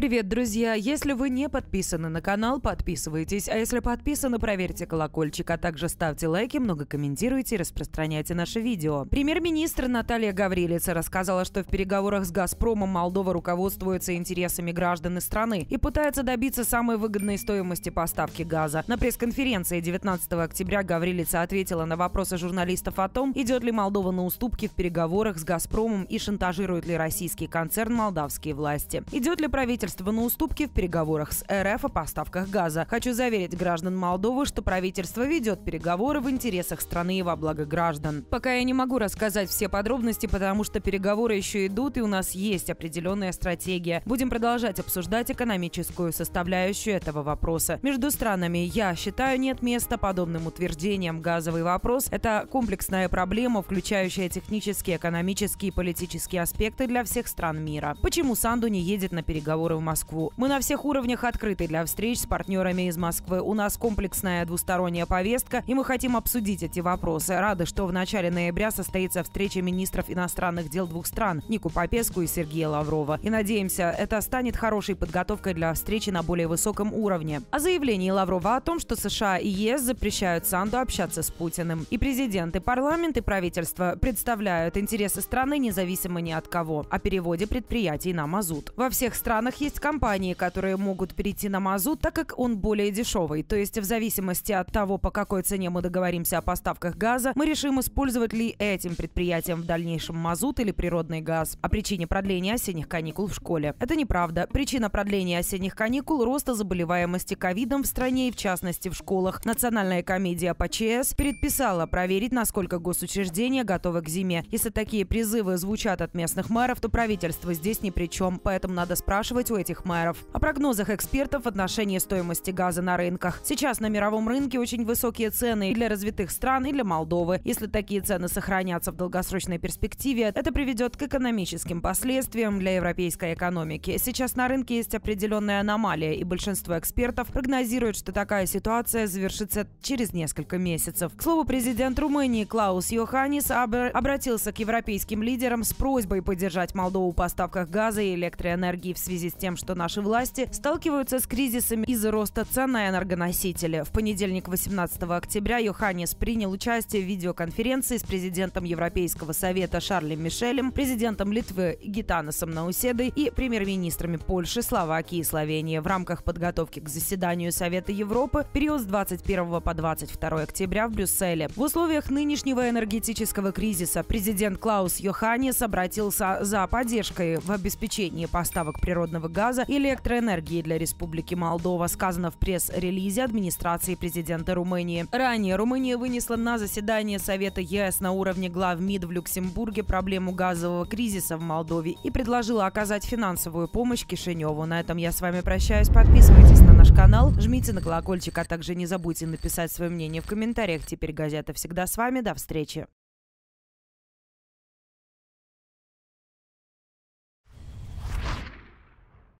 Привет, друзья! Если вы не подписаны на канал, подписывайтесь, а если подписаны, проверьте колокольчик, а также ставьте лайки, много комментируйте и распространяйте наши видео. Премьер-министр Наталья Гаврилица рассказала, что в переговорах с «Газпромом» Молдова руководствуется интересами граждан и страны и пытается добиться самой выгодной стоимости поставки газа. На пресс-конференции 19 октября Гаврилица ответила на вопросы журналистов о том, идет ли Молдова на уступки в переговорах с «Газпромом» и шантажирует ли российский концерн молдавские власти. Идет ли правительство правительства на уступки в переговорах с РФ о поставках газа. Хочу заверить граждан Молдовы, что правительство ведет переговоры в интересах страны и во благо граждан. Пока я не могу рассказать все подробности, потому что переговоры еще идут, и у нас есть определенная стратегия. Будем продолжать обсуждать экономическую составляющую этого вопроса. Между странами, я считаю, нет места подобным утверждениям. Газовый вопрос – это комплексная проблема, включающая технические, экономические и политические аспекты для всех стран мира. Почему Санду не едет на переговоры в Москву. Мы на всех уровнях открыты для встреч с партнерами из Москвы. У нас комплексная двусторонняя повестка, и мы хотим обсудить эти вопросы. Рады, что в начале ноября состоится встреча министров иностранных дел двух стран Нику Попеску и Сергея Лаврова. И надеемся, это станет хорошей подготовкой для встречи на более высоком уровне. О заявлении Лаврова о том, что США и ЕС запрещают Санду общаться с Путиным. И президент, и парламент, и правительство представляют интересы страны независимо ни от кого. О переводе предприятий на мазут. Во всех странах есть есть компании, которые могут перейти на мазут, так как он более дешевый. То есть в зависимости от того, по какой цене мы договоримся о поставках газа, мы решим, использовать ли этим предприятиям в дальнейшем мазут или природный газ. О причине продления осенних каникул в школе. Это неправда. Причина продления осенних каникул – роста заболеваемости ковидом в стране и в частности в школах. Национальная комедия по ЧС предписала проверить, насколько госучреждения готовы к зиме. Если такие призывы звучат от местных мэров, то правительство здесь ни при чем. Поэтому надо спрашивать у этих мэров О прогнозах экспертов в отношении стоимости газа на рынках. Сейчас на мировом рынке очень высокие цены и для развитых стран, и для Молдовы. Если такие цены сохранятся в долгосрочной перспективе, это приведет к экономическим последствиям для европейской экономики. Сейчас на рынке есть определенная аномалия, и большинство экспертов прогнозируют, что такая ситуация завершится через несколько месяцев. К слову, президент Румынии Клаус Йоханис обратился к европейским лидерам с просьбой поддержать Молдову в поставках газа и электроэнергии в связи с тем, тем, что наши власти сталкиваются с кризисами из-за роста цен на энергоносители. В понедельник, 18 октября, Йоханнес принял участие в видеоконференции с президентом Европейского совета Шарлем Мишелем, президентом Литвы Гитаносом Науседой и премьер-министрами Польши, Словакии и Словении. В рамках подготовки к заседанию Совета Европы в период с 21 по 22 октября в Брюсселе. В условиях нынешнего энергетического кризиса президент Клаус Йоханнес обратился за поддержкой в обеспечении поставок природного газа газа и электроэнергии для Республики Молдова, сказано в пресс-релизе администрации президента Румынии. Ранее Румыния вынесла на заседание Совета ЕС на уровне глав МИД в Люксембурге проблему газового кризиса в Молдове и предложила оказать финансовую помощь Кишиневу. На этом я с вами прощаюсь. Подписывайтесь на наш канал, жмите на колокольчик, а также не забудьте написать свое мнение в комментариях. Теперь газета всегда с вами. До встречи.